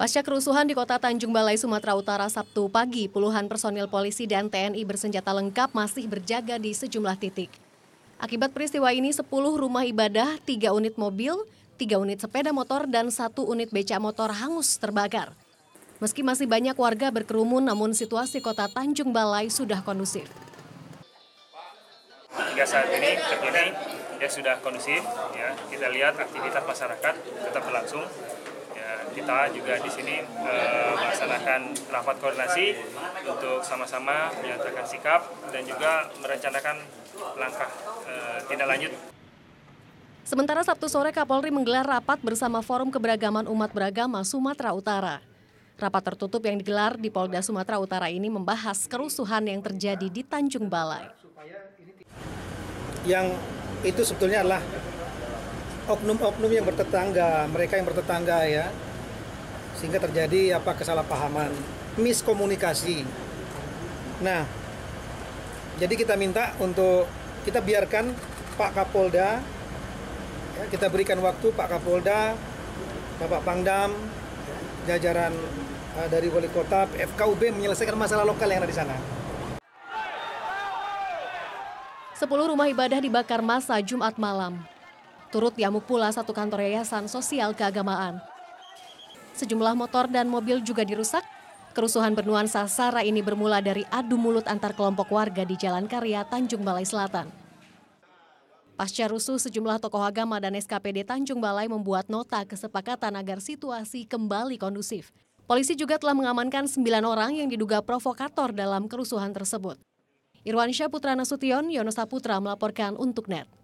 Pasca kerusuhan di kota Tanjung Balai, Sumatera Utara Sabtu pagi, puluhan personil polisi dan TNI bersenjata lengkap masih berjaga di sejumlah titik. Akibat peristiwa ini, 10 rumah ibadah, 3 unit mobil, 3 unit sepeda motor, dan 1 unit becak motor hangus terbakar. Meski masih banyak warga berkerumun, namun situasi kota Tanjung Balai sudah kondusif. Hingga saat ini, terkini ya sudah kondusif. Ya. Kita lihat aktivitas masyarakat tetap berlangsung kita juga di sini uh, melaksanakan rapat koordinasi untuk sama-sama menyatakan sikap dan juga merencanakan langkah uh, tindak lanjut. Sementara Sabtu sore Kapolri menggelar rapat bersama Forum Keberagaman Umat Beragama Sumatera Utara. Rapat tertutup yang digelar di Polda Sumatera Utara ini membahas kerusuhan yang terjadi di Tanjung Balai. Yang itu sebetulnya adalah oknum-oknum yang bertetangga, mereka yang bertetangga ya, sehingga terjadi apa kesalahpahaman, miskomunikasi. Nah, jadi kita minta untuk kita biarkan Pak Kapolda, ya, kita berikan waktu Pak Kapolda, Bapak Pangdam, jajaran uh, dari Wali Kota, FKUB menyelesaikan masalah lokal yang ada di sana. Sepuluh rumah ibadah dibakar masa Jumat malam. Turut diamuk pula satu kantor yayasan sosial keagamaan sejumlah motor dan mobil juga dirusak. Kerusuhan bernuansa SARA ini bermula dari adu mulut antar kelompok warga di Jalan Karya, Tanjung Balai Selatan. Pasca rusuh, sejumlah tokoh agama dan SKPD Tanjung Balai membuat nota kesepakatan agar situasi kembali kondusif. Polisi juga telah mengamankan sembilan orang yang diduga provokator dalam kerusuhan tersebut. Irwansyah Putra Nasution, Yonosa Putra melaporkan untuk NET.